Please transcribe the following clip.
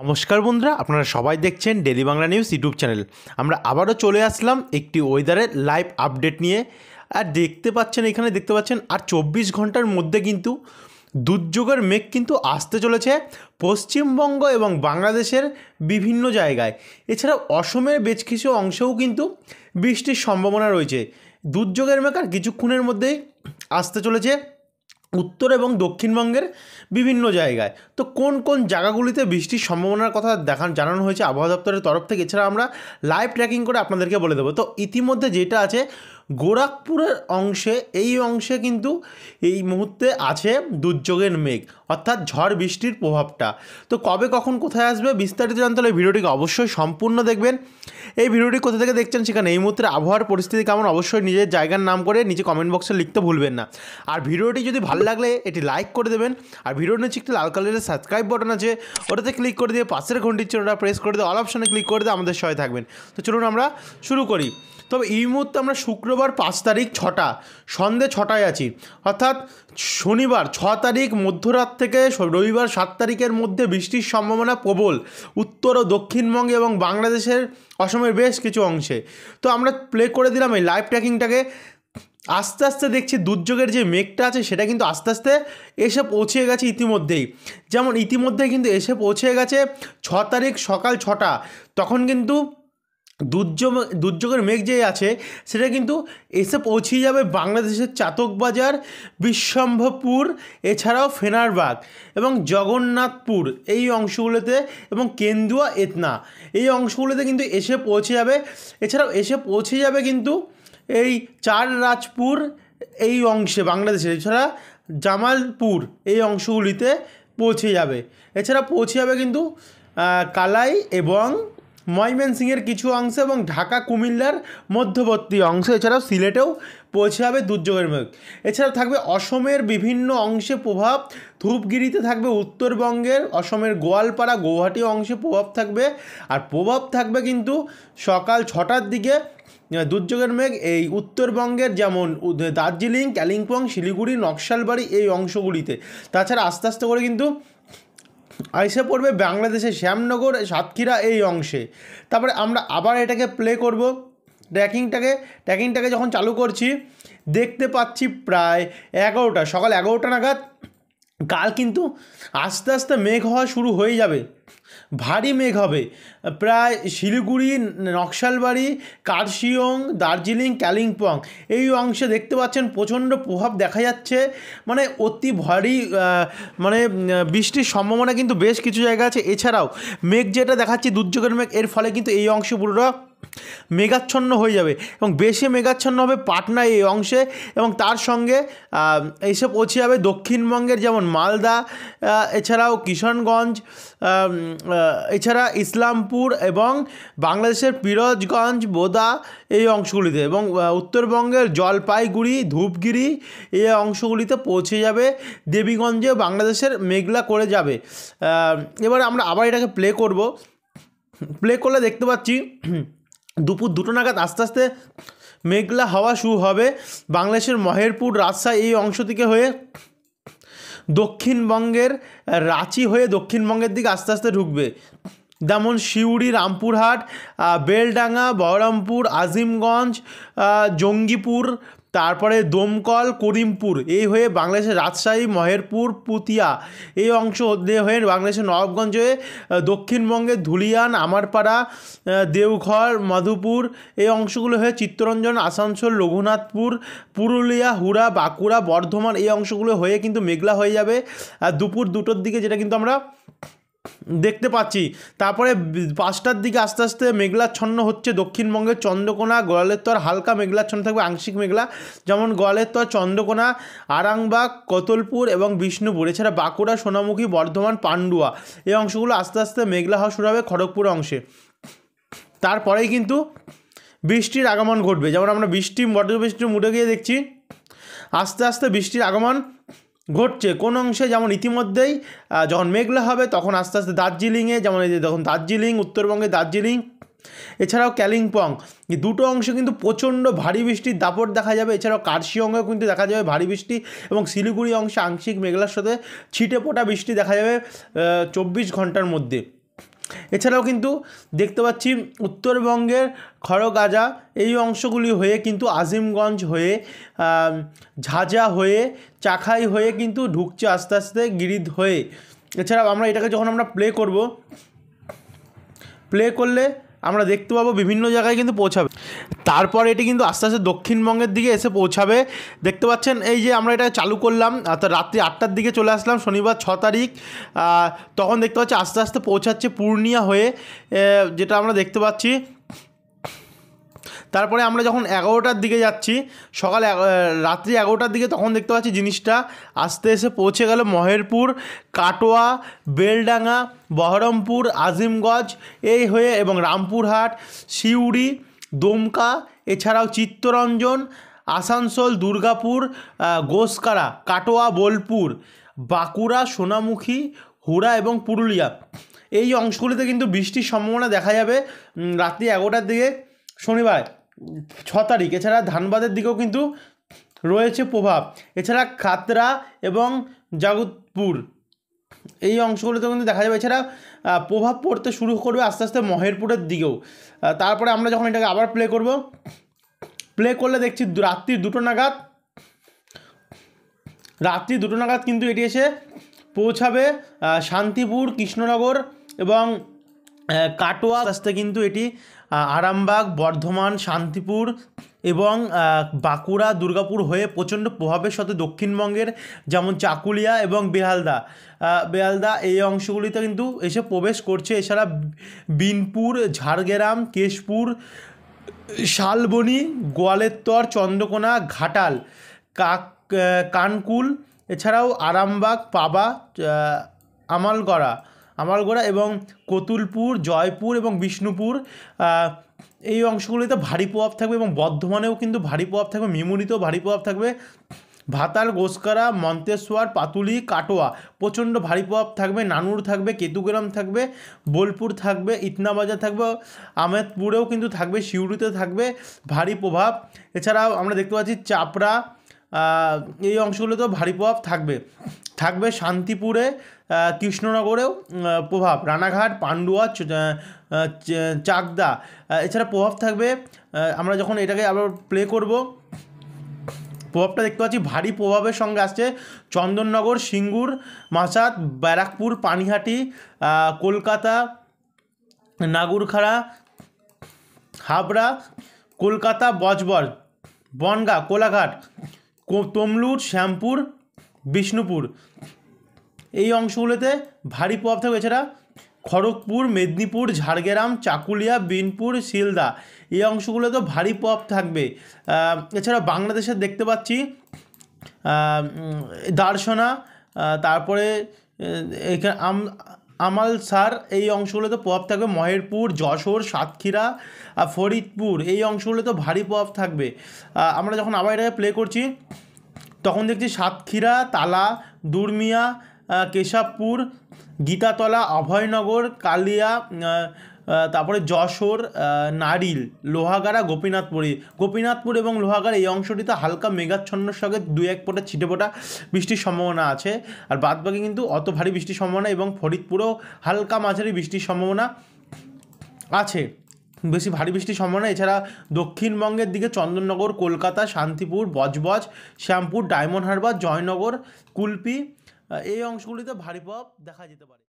নমস্কার বন্ধুরা আপনারা সবাই দেখছেন Daily Bangla News YouTube channel আমরা আবারও চলে আসলাম একটি ওয়েদারের লাইভ আপডেট নিয়ে আর দেখতে পাচ্ছেন এখানে দেখতে পাচ্ছেন আর চব্বিশ ঘন্টার মধ্যে কিন্তু দুর্যোগের মেঘ কিন্তু আসতে চলেছে পশ্চিমবঙ্গ এবং বাংলাদেশের বিভিন্ন জায়গায় এছাড়া অসমের বেশ কিছু অংশেও কিন্তু বৃষ্টির সম্ভাবনা রয়েছে দুর্যোগের মেঘ আর কিছুক্ষণের মধ্যেই আসতে চলেছে উত্তর এবং দক্ষিণবঙ্গের বিভিন্ন জায়গায় তো কোন কোন জায়গাগুলিতে বৃষ্টির সম্ভাবনার কথা দেখান জানানো হয়েছে আবহাওয়া দপ্তরের তরফ থেকে এছাড়া আমরা লাইভ ট্র্যাকিং করে আপনাদেরকে বলে দেবো তো ইতিমধ্যে যেটা আছে গোরাখপুরের অংশে এই অংশে কিন্তু এই মুহূর্তে আছে দুর্যোগের মেঘ অর্থাৎ ঝড় বৃষ্টির প্রভাবটা তো কবে কখন কোথায় আসবে বিস্তারিত জানতে হলে ভিডিওটিকে অবশ্যই সম্পূর্ণ দেখবেন এই ভিডিওটি কোথা থেকে দেখছেন সেখানে এই মুহূর্তে আবহাওয়ার পরিস্থিতি কেমন অবশ্যই নিজের জায়গার নাম করে নিচে কমেন্ট বক্সে লিখতে ভুলবেন না আর ভিডিওটি যদি ভালো লাগলে এটি লাইক করে দেবেন আর ভিডিওর নিচে একটি লাল কালারের সাবস্ক্রাইব বাটন আছে ওটাতে ক্লিক করে দিয়ে পাশের ঘন্টির চিহ্নটা প্রেস করে দিয়ে অল অপশানে ক্লিক করে দিয়ে আমাদের সহায় থাকবেন তো চলুন আমরা শুরু করি তবে এই মুহূর্তে আমরা শুক্রবার পাঁচ তারিখ ছটা সন্ধে ছটায় আছি অর্থাৎ শনিবার ছ তারিখ মধ্যরাত থেকে রবিবার সাত তারিখের মধ্যে বৃষ্টির সম্ভাবনা প্রবল উত্তর ও দক্ষিণবঙ্গে এবং বাংলাদেশের অসমের বেশ কিছু অংশে তো আমরা প্লে করে দিলাম এই লাইভ ট্র্যাকিংটাকে আস্তে আস্তে দেখছি দুর্যোগের যে মেঘটা আছে সেটা কিন্তু আস্তে আস্তে এসে পৌঁছে গেছে ইতিমধ্যেই যেমন ইতিমধ্যেই কিন্তু এসে পৌঁছে গেছে ছ তারিখ সকাল ছটা তখন কিন্তু দুর্যোগ দুর্যোগের মেঘ যে আছে সেটা কিন্তু এসে পৌঁছিয়ে যাবে বাংলাদেশের চাতকবাজার বিশ্বম্ভপুর এছাড়াও ফেনারবাগ এবং জগন্নাথপুর এই অংশগুলোতে এবং কেন্দুয়া এতনা এই অংশগুলোতে কিন্তু এসে পৌঁছে যাবে এছাড়াও এসে পৌঁছে যাবে কিন্তু এই চার রাজপুর এই অংশে বাংলাদেশের এছাড়া জামালপুর এই অংশগুলিতে পৌঁছে যাবে এছাড়া পৌঁছে যাবে কিন্তু কালাই এবং ময়মনসিংয়ের কিছু অংশ এবং ঢাকা কুমিল্লার মধ্যবর্তী অংশ এছাড়াও সিলেটেও পৌঁছাবে দুর্যোগের মেঘ এছাড়া থাকবে অসমের বিভিন্ন অংশে প্রভাব ধূপগিরিতে থাকবে উত্তরবঙ্গের অসমের গোয়ালপাড়া গৌহাটি অংশে প্রভাব থাকবে আর প্রভাব থাকবে কিন্তু সকাল ছটার দিকে দুর্যোগের মেঘ এই উত্তরবঙ্গের যেমন দার্জিলিং কালিম্পং শিলিগুড়ি নকশালবাড়ি এই অংশগুলিতে তাছাড়া আস্তে আস্তে করে কিন্তু আইসে পড়বে বাংলাদেশের শ্যামনগর সাতক্ষীরা এই অংশে তারপরে আমরা আবার এটাকে প্লে করব ট্র্যাকিংটাকে ট্র্যাকিংটাকে যখন চালু করছি দেখতে পাচ্ছি প্রায় এগারোটা সকাল এগারোটা নাগাদ কাল কিন্তু আস্তে আস্তে মেঘ হওয়া শুরু হয়ে যাবে ভারী মেঘ হবে প্রায় শিলিগুড়ি নকশালবাড়ি কার্শিয়ং দার্জিলিং কালিম্পং এই অংশে দেখতে পাচ্ছেন প্রচণ্ড প্রভাব দেখা যাচ্ছে মানে অতি ভারী মানে বৃষ্টির সম্ভাবনা কিন্তু বেশ কিছু জায়গা আছে এছাড়াও মেঘ যেটা দেখাচ্ছে দুর্যোগের মেঘ এর ফলে কিন্তু এই অংশ পুরোটা মেঘাচ্ছন্ন হয়ে যাবে এবং বেশি মেঘাচ্ছন্ন হবে পাটনা এই অংশে এবং তার সঙ্গে এইসব পৌঁছে যাবে দক্ষিণবঙ্গের যেমন মালদা এছাড়াও কিশনগঞ্জ এছাড়া ইসলামপুর এবং বাংলাদেশের পিরোজগঞ্জ বোদা এই অংশগুলিতে এবং উত্তরবঙ্গের জলপাইগুড়ি ধূপগিরি এই অংশগুলিতে পৌঁছে যাবে দেবীগঞ্জে বাংলাদেশের মেঘলা করে যাবে এবার আমরা আবার এটাকে প্লে করব প্লে করলে দেখতে পাচ্ছি দুপুর দুটো নাগাদ আস্তে আস্তে মেঘলা হাওয়া শুরু হবে বাংলাদেশের মহেরপুর রাজশাহী এই অংশ থেকে হয়ে দক্ষিণবঙ্গের রাঁচি হয়ে দক্ষিণবঙ্গের দিকে আস্তে আস্তে ঢুকবে যেমন শিউড়ি রামপুরহাট বেলডাঙ্গা বহরমপুর আজিমগঞ্জ জঙ্গিপুর তারপরে দমকল করিমপুর এই হয়ে বাংলাদেশের রাজশাহী মহেরপুর পুতিয়া এই অংশ হয়ে বাংলাদেশের নবাবগঞ্জ হয়ে দক্ষিণবঙ্গের ধুলিয়ান আমারপাড়া দেওঘর মধুপুর এই অংশগুলো হয়ে চিত্তরঞ্জন আসানসোল রঘুনাথপুর পুরুলিয়া হুড়া বাঁকুড়া বর্ধমান এই অংশগুলো হয়ে কিন্তু মেঘলা হয়ে যাবে আর দুপুর দুটোর দিকে যেটা কিন্তু আমরা দেখতে পাচ্ছি তারপরে পাঁচটার দিকে আস্তে আস্তে মেঘলাচ্ছন্ন হচ্ছে দক্ষিণবঙ্গের চন্দ্রকোনা গোয়ালেরতর হালকা মেঘলাচ্ছন্ন থাকবে আংশিক মেঘলা যেমন গোয়ালেরতর চন্দ্রকোনা আরাংবাগ কতলপুর এবং বিষ্ণুপুর এছাড়া বাঁকুড়া সোনামুখী বর্ধমান পান্ডুয়া এই অংশগুলো আস্তে আস্তে মেঘলা হওয়া শুরু হবে খড়গপুর অংশে তারপরেই কিন্তু বৃষ্টির আগমন ঘটবে যেমন আমরা বৃষ্টি বজ্র বৃষ্টির মুটে গিয়ে দেখছি আস্তে আস্তে বৃষ্টির আগমন ঘটছে কোন অংশে যেমন ইতিমধ্যেই যখন মেঘলা হবে তখন আস্তে আস্তে দার্জিলিংয়ে যেমন এই যে দেখুন দার্জিলিং উত্তরবঙ্গে দার্জিলিং এছাড়াও ক্যালিংপং এই দুটো অংশে কিন্তু প্রচণ্ড ভারী বৃষ্টির দাপট দেখা যাবে এছাড়াও কার্শি অঙ্গেও কিন্তু দেখা যাবে ভারী বৃষ্টি এবং শিলিগুড়ি অংশে আংশিক মেঘলার সাথে ছিটে পোটা বৃষ্টি দেখা যাবে চব্বিশ ঘন্টার মধ্যে এছাড়াও কিন্তু দেখতে পাচ্ছি উত্তরবঙ্গের খড়গাজা এই অংশগুলি হয়ে কিন্তু আজিমগঞ্জ হয়ে ঝাঁঝা হয়ে চাখাই হয়ে কিন্তু ঢুকছে আস্তে আস্তে গিরিদ হয়ে এছাড়াও আমরা এটাকে যখন আমরা প্লে করব প্লে করলে আমরা দেখতে পাবো বিভিন্ন জায়গায় কিন্তু পৌঁছাবে তারপর এটি কিন্তু আস্তে আস্তে দক্ষিণবঙ্গের দিকে এসে পৌঁছাবে দেখতে পাচ্ছেন এই যে আমরা এটা চালু করলাম অর্থাৎ রাত্রি আটটার দিকে চলে আসলাম শনিবার ছ তারিখ তখন দেখতে পাচ্ছি আস্তে আস্তে পৌঁছাচ্ছে পূর্ণিয়া হয়ে যেটা আমরা দেখতে পাচ্ছি তারপরে আমরা যখন এগারোটার দিকে যাচ্ছি সকাল রাত্রি এগারোটার দিকে তখন দেখতে পাচ্ছি জিনিসটা আস্তে এসে পৌঁছে গেল মহেরপুর কাটোয়া বেলডাঙ্গা বহরমপুর আজিমগঞ্জ এই হয়ে এবং রামপুরহাট সিউড়ি দমকা এছাড়াও চিত্তরঞ্জন আসানসোল দুর্গাপুর গোসকারা কাটোয়া বোলপুর বাঁকুড়া সোনামুখী হুড়া এবং পুরুলিয়া এই অংশগুলিতে কিন্তু বৃষ্টির সম্ভাবনা দেখা যাবে রাত্রি এগারোটার দিকে শনিবার ছ তারিখ এছাড়া ধানবাদের দিকেও কিন্তু রয়েছে প্রভাব এছাড়া খাতরা এবং জাগতপুর এই অংশগুলোতে কিন্তু দেখা যাবে এছাড়া প্রভাব পড়তে শুরু করবে আস্তে আস্তে মহেরপুরের দিকেও তারপরে আমরা যখন এটাকে আবার প্লে করব প্লে করলে দেখছি রাত্রি দুটো নাগাদ রাত্রি দুটো নাগাদ কিন্তু এটি এসে পৌঁছাবে শান্তিপুর কৃষ্ণনগর এবং কাটোয়া আস্তে কিন্তু এটি আরামবাগ বর্ধমান শান্তিপুর এবং বাঁকুড়া দুর্গাপুর হয়ে প্রচণ্ড প্রভাবের সাথে দক্ষিণবঙ্গের যেমন চাকুলিয়া এবং বেহালদা বেহালদা এই অংশগুলিতে কিন্তু এসে প্রবেশ করছে এছাড়া বিনপুর ঝাড়গ্রাম কেশপুর শালবনি গোয়ালেত্তর চন্দ্রকোনা ঘাটাল কাক কানকুল এছাড়াও আরামবাগ পাবা আমালগড়া আমারগোড়া এবং কতুলপুর জয়পুর এবং বিষ্ণুপুর এই অংশগুলিতে ভারী প্রভাব থাকবে এবং বর্ধমানেও কিন্তু ভারী প্রভাব থাকবে মিমুনিতেও ভারী প্রভাব থাকবে ভাতাল গোসকারা মন্তেশ্বর পাতুলি কাটোয়া প্রচণ্ড ভারী প্রভাব থাকবে নানুর থাকবে কেতুগ্রাম থাকবে বোলপুর থাকবে ইতনাবাজার থাকবে আমেদপুরেও কিন্তু থাকবে শিউরিতে থাকবে ভারী প্রভাব এছাড়া আমরা দেখতে পাচ্ছি চাপড়া এই অংশগুলোতেও ভারী প্রভাব থাকবে থাকবে শান্তিপুরে কৃষ্ণনগরেও প্রভাব রানাঘাট পান্ডুয়া চাকদা এছাড়া প্রভাব থাকবে আমরা যখন এটাকে আবার প্লে করব প্রভাবটা দেখতে পাচ্ছি ভারী প্রভাবের সঙ্গে আসছে চন্দননগর সিঙ্গুর মাসাদ ব্যারাকপুর পানিহাটি কলকাতা নাগুরখাড়া হাবড়া কলকাতা বজবর বনগা কোলাঘাট তমলুর শ্যামপুর বিষ্ণুপুর এই অংশগুলোতে ভারী প্রভাব থাকবে এছাড়া খড়গপুর মেদিনীপুর ঝাড়গ্রাম চাকুলিয়া বিনপুর শিলদা এই অংশগুলোতে ভারী প্রভাব থাকবে এছাড়া বাংলাদেশে দেখতে পাচ্ছি দার্শনা তারপরে এখানে আম আমাল স্যার এই অংশগুলোতে প্রভাব থাকবে মহেরপুর যশোর সাতক্ষীরা ফরিদপুর এই অংশগুলোতে ভারী প্রভাব থাকবে আমরা যখন আবার এটাকে প্লে করছি তখন দেখছি সাতক্ষীরা তালা দুর্মিয়া কেশবপুর গীতাতলা অভয়নগর কালিয়া তারপরে যশোর নারিল লোহাগাড়া গোপীনাথপুরে গোপীনাথপুর এবং লোহাগাড়া এই অংশটিতে হালকা মেঘাচ্ছন্নর সঙ্গে দু এক ছিটে ছিটেফোঁটা বৃষ্টির সম্ভাবনা আছে আর বাদবাকি কিন্তু অত ভারী বৃষ্টির সম্ভাবনা এবং ফরিদপুরেও হালকা মাঝারি বৃষ্টির সম্ভাবনা আছে বেশি ভারী বৃষ্টির সম্ভাবনা এছাড়া দক্ষিণবঙ্গের দিকে চন্দননগর কলকাতা শান্তিপুর বজবজ শ্যামপুর ডায়মন্ড হারবার জয়নগর কুলপি এই অংশগুলিতে ভারী প্রভাব দেখা যেতে পারে